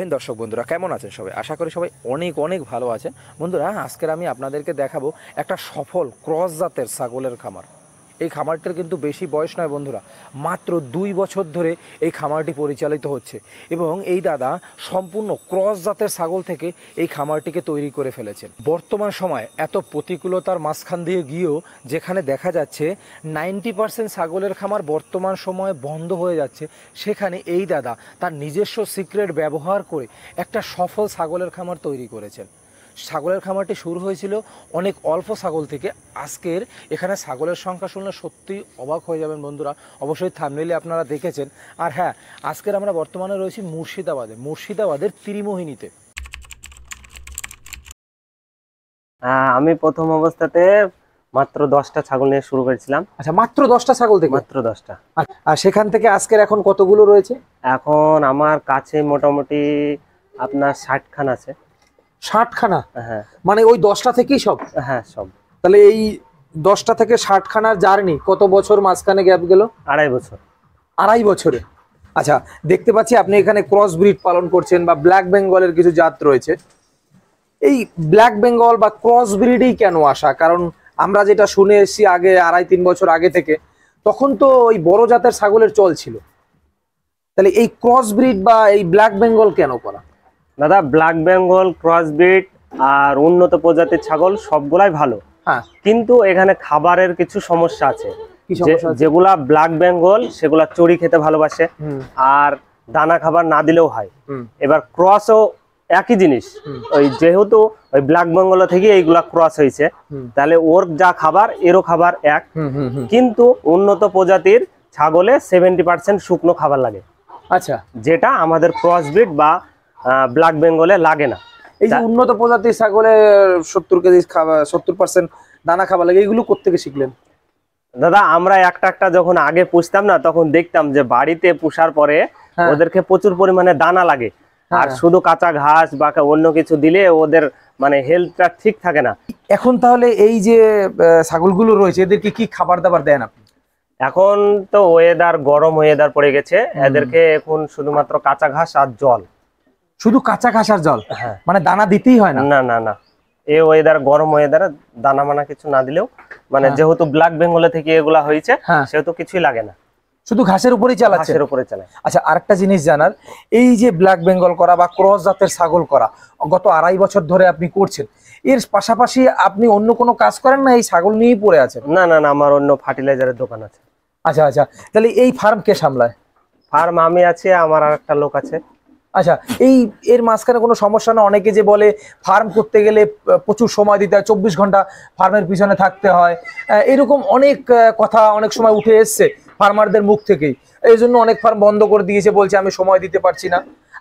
জয় দর্শক বন্ধুরা কেমন আছেন সবাই আশা করি সবাই অনেক অনেক ভালো আছেন বন্ধুরা আজকের আমি আপনাদেরকে দেখাবো একটা সফল ক্রস জাতের ছাগলের খামার এই খামারটার কিন্তু বেশি বয়স নয় বন্ধুরা মাত্র দুই বছর ধরে এই খামারটি পরিচালিত হচ্ছে এবং এই দাদা সম্পূর্ণ ক্রস জাতের ছাগল থেকে এই খামারটিকে তৈরি করে ফেলেছেন বর্তমান সময় এত প্রতিকূলতার মাঝখান দিয়ে গিয়েও যেখানে দেখা যাচ্ছে নাইনটি পার্সেন্ট ছাগলের খামার বর্তমান সময়ে বন্ধ হয়ে যাচ্ছে সেখানে এই দাদা তার নিজস্ব সিক্রেট ব্যবহার করে একটা সফল ছাগলের খামার তৈরি করেছেন ছাগলের খামারটি শুরু হয়েছিল অনেক অল্প ছাগল থেকে আজকের এখানে ছাগলের সংখ্যা শুনলে সত্যিই অবাক হয়ে যাবেন বন্ধুরা অবশ্যই থামনেলে আপনারা দেখেছেন আর হ্যাঁ আজকের আমরা বর্তমানে রয়েছি মুর্শিদাবাদে মুর্শিদাবাদের ত্রিমোহিনীতে আমি প্রথম অবস্থাতে মাত্র দশটা ছাগল নিয়ে শুরু করেছিলাম আচ্ছা মাত্র দশটা ছাগল থেকে মাত্র দশটা আর সেখান থেকে আজকের এখন কতগুলো রয়েছে এখন আমার কাছে মোটামুটি আপনার ষাট খান আছে ষাটখানা হ্যাঁ। মানে ওই দশটা থেকেই সব হ্যাঁ সব তাহলে এই দশটা থেকে ষাটখানার জার্নি কত বছর মাঝখানে গ্যাপ গেল আড়াই বছর আড়াই বছরে আচ্ছা দেখতে পাচ্ছি আপনি এখানে ক্রস ব্রিড পালন করছেন বা ব্ল্যাক বেঙ্গলের কিছু জাত রয়েছে এই ব্ল্যাক বেঙ্গল বা ক্রস ব্রিডই কেন আসা কারণ আমরা যেটা শুনে এসেছি আগে আড়াই তিন বছর আগে থেকে তখন তো ওই বড় জাতের ছাগলের চল ছিল তাহলে এই ক্রস ব্রিড বা এই ব্ল্যাক বেঙ্গল কেন করা দাদা ব্ল্যাক বেঙ্গল ক্রসবিট আর উন্নত প্রজাতির ছাগল সবগুলাই ভালো হ্যাঁ। কিন্তু এখানে খাবারের কিছু সমস্যা আছে যেগুলা ব্ল্যাক বেঙ্গল সেগুলা চড়ি খেতে ভালোবাসে আর দানা খাবার না দিলেও হয় এবার ক্রসও একই জিনিস ওই যেহেতু ওই ব্ল্যাক বেঙ্গল থেকে এইগুলা ক্রস হয়েছে তাহলে ওর যা খাবার এরও খাবার এক কিন্তু উন্নত প্রজাতির ছাগলে সেভেন্টি পার্সেন্ট শুকনো খাবার লাগে আচ্ছা যেটা আমাদের ক্রসবিট বা ব্ল্যাক বেঙ্গলে লাগে না এই যে উন্নত প্রজাতির ছাগলের সত্তর কেজি সত্তর পার্সেন্ট দানা খাবার লাগে এগুলো করতে শিখলেন দাদা আমরা একটা একটা যখন আগে পুষতাম না তখন দেখতাম যে বাড়িতে পুষার পরে হ্যাঁ। ওদেরকে প্রচুর পরিমাণে দানা লাগে হ্যাঁ। আর শুধু কাঁচা ঘাস বা অন্য কিছু দিলে ওদের মানে হেলথটা ঠিক থাকে না এখন তাহলে এই যে ছাগলগুলো রয়েছে এদেরকে কি খাবার দাবার দেন আপনি এখন তো ওয়েদার গরম ওয়েদার পড়ে গেছে এদেরকে এখন শুধুমাত্র কাঁচা ঘাস আর জল শুধু কাঁচা ঘাসার জল হ্যাঁ। মানে দানা দিতেই হয় না না না না এই ওয়েদার গরম ওয়েদারে দানা মানা কিছু না দিলেও মানে হ্যাঁ। যেহেতু ব্ল্যাক বেঙ্গলে থেকে এগুলা হয়েছে হ্যাঁ। সেহেতু কিছুই লাগে না শুধু ঘাসের উপরেই চালাচ্ছে ঘাসের উপরে চালায় আচ্ছা আরেকটা জিনিস জানার এই যে ব্ল্যাক বেঙ্গল করা বা ক্রস জাতের ছাগল করা গত আড়াই বছর ধরে আপনি করছেন এর পাশাপাশি আপনি অন্য কোনো কাজ করেন না এই ছাগল নিয়েই পড়ে আছেন না না না আমার অন্য ফার্টিলাইজারের দোকান আছে আচ্ছা আচ্ছা তাহলে এই ফার্ম কে সামলায় ফার্ম আমি আছে আমার আর একটা লোক আছে আচ্ছা এই এর মাঝখানে কোনো সমস্যা না অনেকে যে বলে ফার্ম করতে গেলে প্রচুর সময় দিতে হয় চব্বিশ ঘন্টা ফার্মের পিছনে থাকতে হয় এরকম অনেক কথা অনেক সময় উঠে এসছে ফার্মারদের মুখ থেকেই এই জন্য অনেক ফার্ম বন্ধ করে দিয়েছে বলছে আমি সময় দিতে পারছি না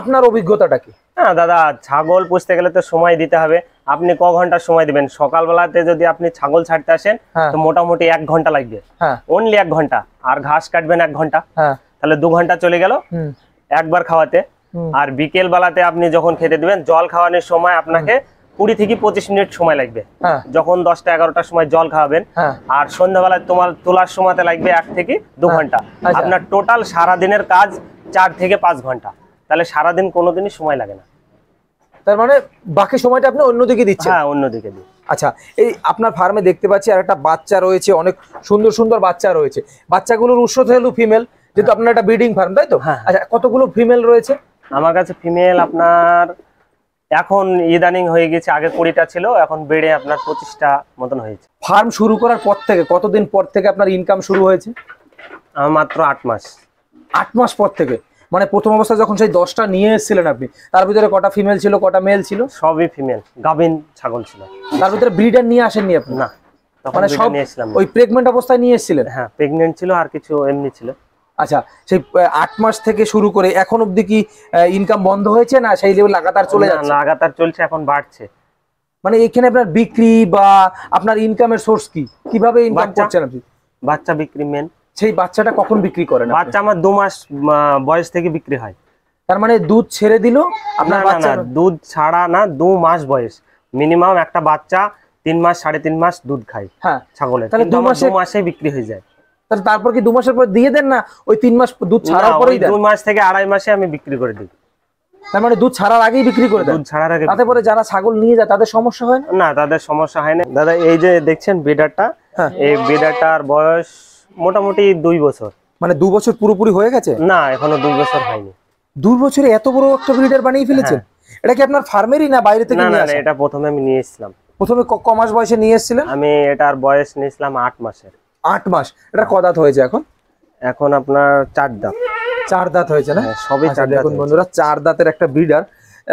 আপনার অভিজ্ঞতাটা কি হ্যাঁ দাদা ছাগল পুষতে গেলে তো সময় দিতে হবে আপনি ক ঘন্টা সময় দিবেন সকালবেলাতে যদি আপনি ছাগল ছাড়তে আসেন হ্যাঁ। তো মোটামুটি এক ঘন্টা লাগবে অনলি হ্যাঁ। এক ঘন্টা আর ঘাস কাটবেন এক ঘন্টা হ্যাঁ। তাহলে দু ঘন্টা চলে গেল একবার খাওয়াতে আর বিকেল বেলাতে আপনি যখন খেতে দিবেন জল খাওয়ানোর সময় আপনাকে কুড়ি থেকে পঁচিশ মিনিট সময় লাগবে হ্যাঁ। যখন দশটা এগারোটার সময় জল খাওয়াবেন হ্যাঁ। আর সন্ধ্যাবেলায় তোমার তোলার সময়তে লাগবে এক থেকে দু হ্যাঁ। ঘন্টা আচ্ছা। আপনার টোটাল সারাদিনের কাজ চার থেকে পাঁচ ঘন্টা তাহলে সারাদিন কোনোদিনই সময় লাগে না তার মানে বাকি সময়টা আপনি অন্যদিকে দিচ্ছেন হ্যাঁ অন্যদিকে দিই আচ্ছা এই আপনার ফার্মে দেখতে পাচ্ছি আর একটা বাচ্চা রয়েছে অনেক সুন্দর সুন্দর বাচ্চা রয়েছে বাচ্চাগুলোর উৎস হলো ফিমেল যেহেতু আপনার একটা ব্রিডিং ফার্ম তাই তো হ্যাঁ আচ্ছা কতগুলো ফিমেল রয়েছে আমার কাছে ফিমেল আপনার এখন ইদানিং হয়ে গেছে আগে কুড়িটা ছিল এখন বেড়ে আপনার পঁচিশটা মতন হয়েছে ফার্ম শুরু করার পর থেকে কতদিন পর থেকে আপনার ইনকাম শুরু হয়েছে মাত্র আট মাস আট মাস পর থেকে মানে প্রথম অবস্থা যখন সেই দশটা নিয়ে এসেছিলেন আপনি তার ভিতরে কটা ফিমেল ছিল কটা মেল ছিল সবই ফিমেল গাভিন ছাগল ছিল তার ভিতরে ব্রিডার নিয়ে আসেননি আপনি না মানে সব ওই প্রেগনেন্ট অবস্থায় নিয়ে এসেছিলেন হ্যাঁ প্রেগনেন্ট ছিল আর কিছু এমনি ছিল আচ্ছা সেই আট মাস থেকে শুরু করে এখন অব্দি কি ইনকাম বন্ধ হয়েছে না সেই লেভেল লাগাতার চলে যাচ্ছে লাগাতার চলছে এখন বাড়ছে মানে এখানে আপনার বিক্রি বা আপনার ইনকামের সোর্স কি কিভাবে ইনকাম করছেন আপনি বাচ্চা বিক্রি মেন সেই বাচ্চাটা কখন বিক্রি করেন বাচ্চা আমার দু মাস বয়স থেকে বিক্রি হয় তার মানে দুধ ছেড়ে দিল আপনার বাচ্চা দুধ ছাড়া না দু মাস বয়স মিনিমাম একটা বাচ্চা তিন মাস সাড়ে তিন মাস দুধ খায় হ্যাঁ ছাগলের তাহলে দু মাসে বিক্রি হয়ে যায় তারপর কি দু মাসের পর দিয়ে দেন না ওই তিন মাস দুধ ছাড়ার পরেই দেন দু মাস থেকে আড়াই মাসে আমি বিক্রি করে দিই তার মানে দুধ ছাড়ার আগেই বিক্রি করে যারা ছাগল নিয়ে যায় তাদের সমস্যা হ্যাঁ। মোটামুটি দুই বছর মানে দু বছর পুরোপুরি হয়ে গেছে না এখনো দুই বছর হয়নি দু বছরে এত বড় একটা ব্রিডার বানিয়ে ফেলেছেন হ্যাঁ। এটা কি আপনার ফার্মেরই না বাইরে থেকে এটা প্রথমে আমি নিয়ে এসেছিলাম প্রথমে ক মাস বয়সে নিয়ে এসেছিলেন আমি এটার বয়স নিয়েছিলাম আট মাসের আট মাস এটা ক হয়েছে এখন এখন আপনার চার দাঁত চার দাঁত হয়েছে না হ্যাঁ, সবই আচ্ছা, চার দাঁত বন্ধুরা চার দাঁতের একটা ব্রিডার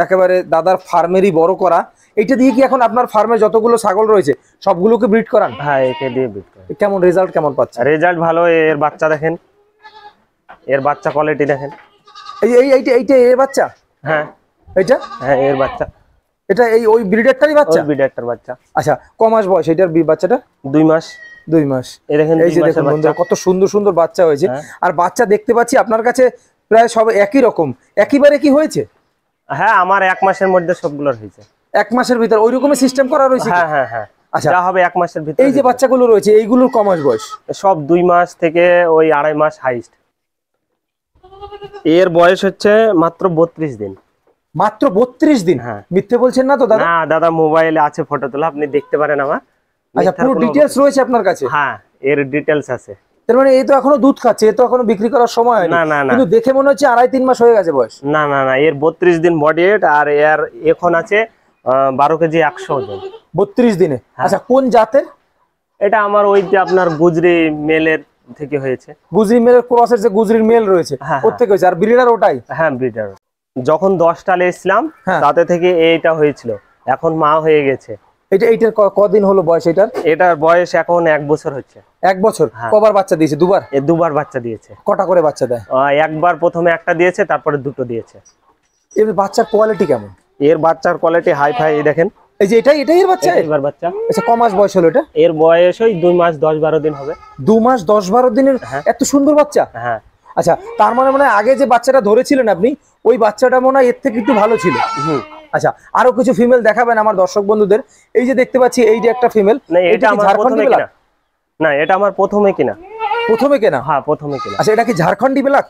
একেবারে দাদার ফার্মেরই বড় করা এটা দিয়ে কি এখন আপনার ফার্মে যতগুলো ছাগল রয়েছে সবগুলোকে ব্রিড করান হ্যাঁ একে দিয়ে ব্রিড করেন কেমন রেজাল্ট কেমন পাচ্ছে রেজাল্ট ভালো এর বাচ্চা দেখেন এর বাচ্চা কোয়ালিটি দেখেন এই এই এইটা এইটা এর বাচ্চা হ্যাঁ এইটা হ্যাঁ এর বাচ্চা এটা এই ওই ব্রিডারটারই বাচ্চা ব্রিডারটার বাচ্চা আচ্ছা ক মাস বয়স এটার বাচ্চাটা দুই মাস দুই মাস এই যে দেখুন বন্ধুরা কত সুন্দর সুন্দর বাচ্চা হয়েছে হ্যাঁ। আর বাচ্চা দেখতে পাচ্ছি আপনার কাছে প্রায় সব একই রকম একইবারে কি হয়েছে হ্যাঁ আমার এক মাসের মধ্যে সবগুলোর হয়েছে এক মাসের ভিতর ওই রকমের সিস্টেম করা রয়েছে হ্যাঁ হ্যাঁ হ্যাঁ আচ্ছা। এক মাসের যে বাচ্চাগুলো রয়েছে বয়স সব দুই মাস থেকে ওই আড়াই মাস হাইস্ট এর বয়স হচ্ছে মাত্র বত্রিশ দিন মাত্র বত্রিশ দিন হ্যাঁ মিথ্যে বলছেন না তো দাদা দাদা মোবাইলে আছে ফটো তোলা আপনি দেখতে পারেন আমার আচ্ছা পুরো ডিটেইলস রয়েছে আপনার কাছে হ্যাঁ এর ডিটেইলস আছে তার মানে এই তো এখনো দুধ খাচ্ছে এ তো এখনো বিক্রি করার সময় হয়নি না না কিন্তু দেখে মনে হচ্ছে আড়াই তিন মাস হয়ে গেছে বয়স না না না এর 32 দিন বডি ওয়েট আর এর এখন আছে 12 কেজি 100 ওজন 32 দিনে হ্যাঁ। আচ্ছা কোন জাতের এটা আমার ওই যে আপনার গুজরি মেলের থেকে হয়েছে গুজরি মেলের ক্রসের যে গুজরির মেল রয়েছে হ্যাঁ, ওর হ্যাঁ। থেকে হয়েছে আর ব্রিডার ওটাই হ্যাঁ ব্রিডার যখন 10 টালে ইসলাম তাতে থেকে এইটা হয়েছিল এখন মা হয়ে গেছে এটা এইটার কদিন হলো বয়স এটার এটার বয়স এখন এক বছর হচ্ছে এক বছর হ্যাঁ। কবার বাচ্চা দিয়েছে দুবার দুবার বাচ্চা দিয়েছে কটা করে বাচ্চা দেয় একবার প্রথমে একটা দিয়েছে তারপরে দুটো দিয়েছে এর বাচ্চার কোয়ালিটি কেমন এর বাচ্চার কোয়ালিটি হাই ফাই দেখেন এই যে এটাই এটাই এর বাচ্চা বাচ্চা আচ্ছা ক মাস বয়স এটা এর দুই মাস দশ বারো দিন হবে দু মাস দশ বারো দিনের হ্যাঁ। এত সুন্দর বাচ্চা হ্যাঁ আচ্ছা তার মানে আগে যে বাচ্চাটা ধরেছিলেন আপনি ওই বাচ্চাটা মনে হয় এর থেকে একটু ভালো ছিল হুম আচ্ছা আরো কিছু ফিমেল দেখাবেন আমার দর্শক বন্ধুদের এই যে দেখতে পাচ্ছি এই যে একটা ফিমেল এটা না এটা আমার প্রথমে কিনা প্রথমে কেনা হ্যাঁ প্রথমে কিনা আচ্ছা এটা কি ঝাড়খণ্ডী ব্ল্যাক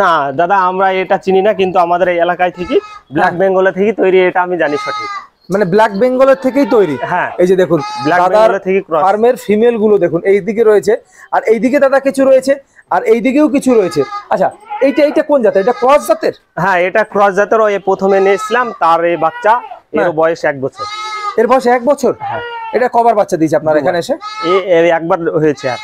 না দাদা আমরা এটা চিনি না কিন্তু আমাদের এই এলাকায় থেকে ব্ল্যাক হ্যাঁ। বেঙ্গল থেকে তৈরি এটা আমি জানি সঠিক মানে ব্ল্যাক বেঙ্গলের থেকেই তৈরি হ্যাঁ এই যে দেখুন ফার্মের ফিমেল গুলো দেখুন এইদিকে রয়েছে আর এইদিকে দাদা কিছু রয়েছে আর এই দিকেও কিছু রয়েছে আচ্ছা এইটা এইটা কোন জাতের এটা ক্রস জাতের হ্যাঁ এটা ক্রস জাতের ওই প্রথমে নিয়েছিলাম তার এই বাচ্চা এর হ্যাঁ। বয়স এক বছর এর বয়স এক বছর হ্যাঁ এটা কবার বাচ্চা দিয়েছে আপনার এখানে এসে একবার হয়েছে আর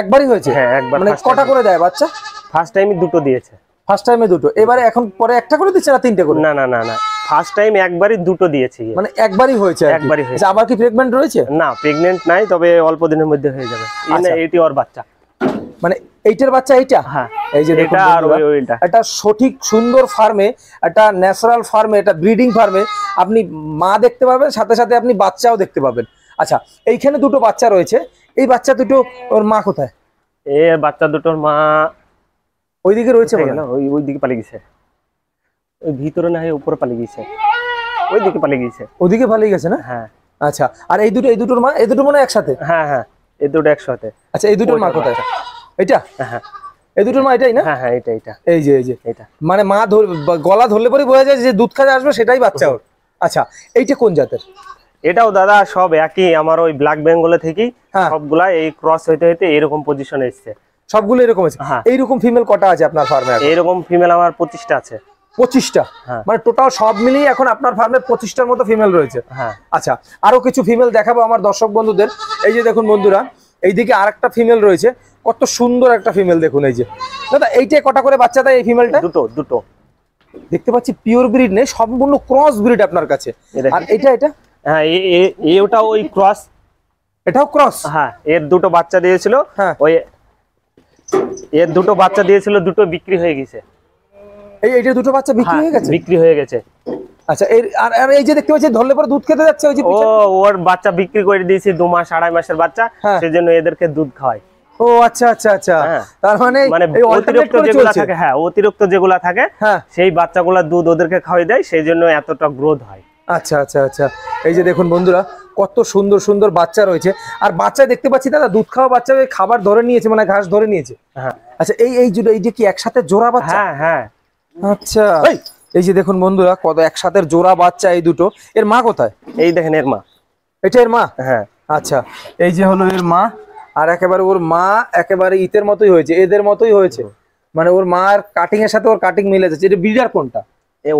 একবারই হয়েছে হ্যাঁ একবার মানে কটা করে দেয় বাচ্চা ফার্স্ট টাইমে দুটো দিয়েছে ফার্স্ট টাইমে দুটো এবারে এখন পরে একটা করে দিচ্ছে না তিনটে করে না না না না ফার্স্ট টাইম একবারই দুটো দিয়েছি মানে একবারই হয়েছে একবারই হয়েছে আবার আচ্ছা, কি প্রেগন্যান্ট রয়েছে না প্রেগন্যান্ট নাই তবে অল্প দিনের মধ্যে হয়ে যাবে মানে এটি ওর বাচ্চা মানে এইটার বাচ্চা এইটা হ্যাঁ। এই যে এটা সঠিক সুন্দর ফার্মে একটা ন্যাচারাল ফার্মে এটা ব্রিডিং ফার্মে আপনি মা দেখতে পাবেন সাথে সাথে আপনি বাচ্চাও দেখতে পাবেন আচ্ছা এইখানে দুটো বাচ্চা রয়েছে এই বাচ্চা দুটো ওর মা কোথায় এ বাচ্চা দুটোর মা ওইদিকে রয়েছে না ওই ওইদিকে পালিয়ে গেছে ওই ভিতরে না হয় উপরে পালিয়ে গেছে ওইদিকে পালিয়ে গেছে ওইদিকে পালিয়ে গেছে না হ্যাঁ আচ্ছা আর এই দুটো এই দুটোর মা এই দুটো মনে একসাথে হ্যাঁ হ্যাঁ এই দুটো একসাথে আচ্ছা এই দুটোর মা কোথায় এটা হ্যাঁ, হ্যাঁ এই দুটোর মা এটাই না হ্যাঁ হ্যাঁ এটা এটা এই যে এই যে এটা মানে মা ধর গলা ধরলে পরে বোঝা যায় যে দুধ খাতে আসবে সেটাই বাচ্চা ওর আচ্ছা এইটা কোন জাতের এটাও দাদা সব একই আমার ওই ব্ল্যাক বেঙ্গলে থেকে হ্যাঁ। সবগুলা এই ক্রস হইতে হইতে এরকম পজিশনে এসছে সবগুলো এরকম আছে হ্যাঁ। এইরকম ফিমেল কটা আছে আপনার ফার্মে রকম ফিমেল আমার পঁচিশটা আছে পঁচিশটা মানে টোটাল সব মিলিয়ে এখন আপনার ফার্মে পঁচিশটার মতো ফিমেল রয়েছে আচ্ছা আরো কিছু ফিমেল দেখাবো আমার দর্শক বন্ধুদের এই যে দেখুন বন্ধুরা এইদিকে আরেকটা ফিমেল রয়েছে কত সুন্দর একটা ফিমেল দেখুন এই যে দাদা এইটা কটা করে বাচ্চা দেয় এই ফিমেলটা দুটো দুটো দেখতে পাচ্ছি পিওর ব্রিড নেই সম্পূর্ণ ক্রস ব্রিড আপনার কাছে আর এটা এটা হ্যাঁ এ ওটা ওই ক্রস এটাও ক্রস হ্যাঁ এর দুটো বাচ্চা দিয়েছিল হ্যাঁ ওই এর দুটো বাচ্চা দিয়েছিল দুটো বিক্রি হয়ে গেছে এই এইটা দুটো বাচ্চা বিক্রি হ্যাঁ, হয়ে গেছে বিক্রি হয়ে গেছে আচ্ছা এর আর এই যে দেখতে পাচ্ছি ধরলে পরে দুধ খেতে যাচ্ছে ওই যে ও ওর বাচ্চা বিক্রি করে দিয়েছি দু মাস আড়াই মাসের বাচ্চা হ্যাঁ। সেজন্য এদেরকে দুধ খাওয়ায় ও আচ্ছা আচ্ছা আচ্ছা হ্যাঁ। তার মানে মানে অতিরিক্ত যেগুলো থাকে হ্যাঁ অতিরিক্ত যেগুলো থাকে হ্যাঁ। সেই বাচ্চাগুলা দুধ ওদেরকে খাওয়াই দেয় সেই জন্য এতটা গ্রোথ হয় আচ্ছা আচ্ছা আচ্ছা এই যে দেখুন বন্ধুরা কত সুন্দর সুন্দর বাচ্চা রয়েছে আর বাচ্চা দেখতে পাচ্ছি দাদা দুধ খাওয়া বাচ্চা খাবার ধরে নিয়েছে মানে ঘাস ধরে নিয়েছে হ্যাঁ আচ্ছা এই এই যে এই যে কি একসাথে জোড়া বাচ্চা হ্যাঁ হ্যাঁ আচ্ছা এই যে দেখুন বন্ধুরা কত একসাথে জোড়া বাচ্চা এই দুটো এর মা কোথায় এই দেখেন এর মা এটা এর মা হ্যাঁ আচ্ছা এই যে হলো এর মা আর একেবারে ওর মা একেবারে ইতের মতোই হয়েছে এদের মতোই হয়েছে মানে ওর মার কাটিং এর সাথে ওর কাটিং মিলে যাচ্ছে এটা ব্রিডার কোনটা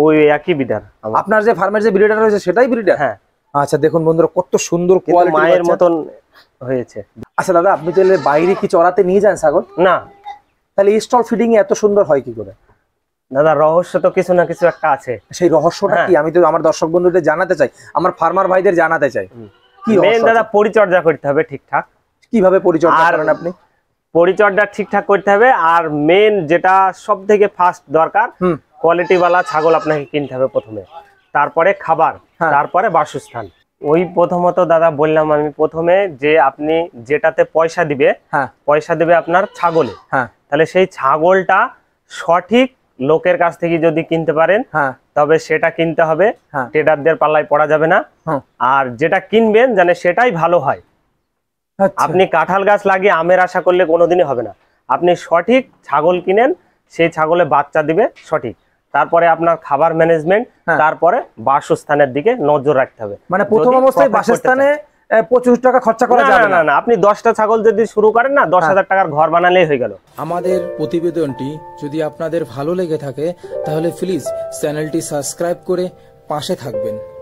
ওই একই ব্রিডার আপনার যে ফার্মের যে ব্রিডার রয়েছে সেটাই ব্রিডার হ্যাঁ আচ্ছা দেখুন বন্ধুরা কত সুন্দর মায়ের মতন হয়েছে আচ্ছা দাদা আপনি তাহলে বাইরে কি চড়াতে নিয়ে যান ছাগল না তাহলে স্টল ফিডিং এত সুন্দর হয় কি করে দাদা রহস্য তো কিছু না কিছু একটা আছে সেই রহস্যটা হ্যাঁ। কি আমি তো আমার দর্শক বন্ধুদের জানাতে চাই আমার ফার্মার ভাইদের জানাতে চাই কি দাদা পরিচর্যা করতে হবে ঠিকঠাক কিভাবে পরিচর্যা করেন আপনি পরিচর্যা ঠিকঠাক করতে হবে আর মেন যেটা সব থেকে ফার্স্ট দরকার কোয়ালিটিওয়ালা ছাগল আপনাকে কিনতে হবে প্রথমে তারপরে খাবার হ্যাঁ। তারপরে বাসস্থান ওই প্রথমত দাদা বললাম আমি প্রথমে যে আপনি যেটাতে পয়সা দিবে হ্যাঁ। পয়সা দেবে আপনার ছাগলে হ্যাঁ। তাহলে সেই ছাগলটা সঠিক লোকের কাছ থেকে যদি কিনতে পারেন তবে সেটা কিনতে হবে ট্রেডারদের পাল্লায় পড়া যাবে না আর যেটা কিনবেন জানে সেটাই ভালো হয় আচ্ছা। আপনি কাঁঠাল গাছ লাগিয়ে আমের আশা করলে কোনোদিনই হবে না আপনি সঠিক ছাগল কিনেন সেই ছাগলে বাচ্চা দিবে সঠিক তারপরে আপনার খাবার ম্যানেজমেন্ট তারপরে বাসস্থানের দিকে নজর রাখতে হবে মানে প্রথম অবস্থায় বাসস্থানে পঁচিশ টাকা খরচা করা যাবে না না আপনি দশটা ছাগল যদি শুরু করেন না দশ হ্যাঁ। হাজার টাকার ঘর বানালেই হয়ে গেল আমাদের প্রতিবেদনটি যদি আপনাদের ভালো লেগে থাকে তাহলে প্লিজ চ্যানেলটি সাবস্ক্রাইব করে পাশে থাকবেন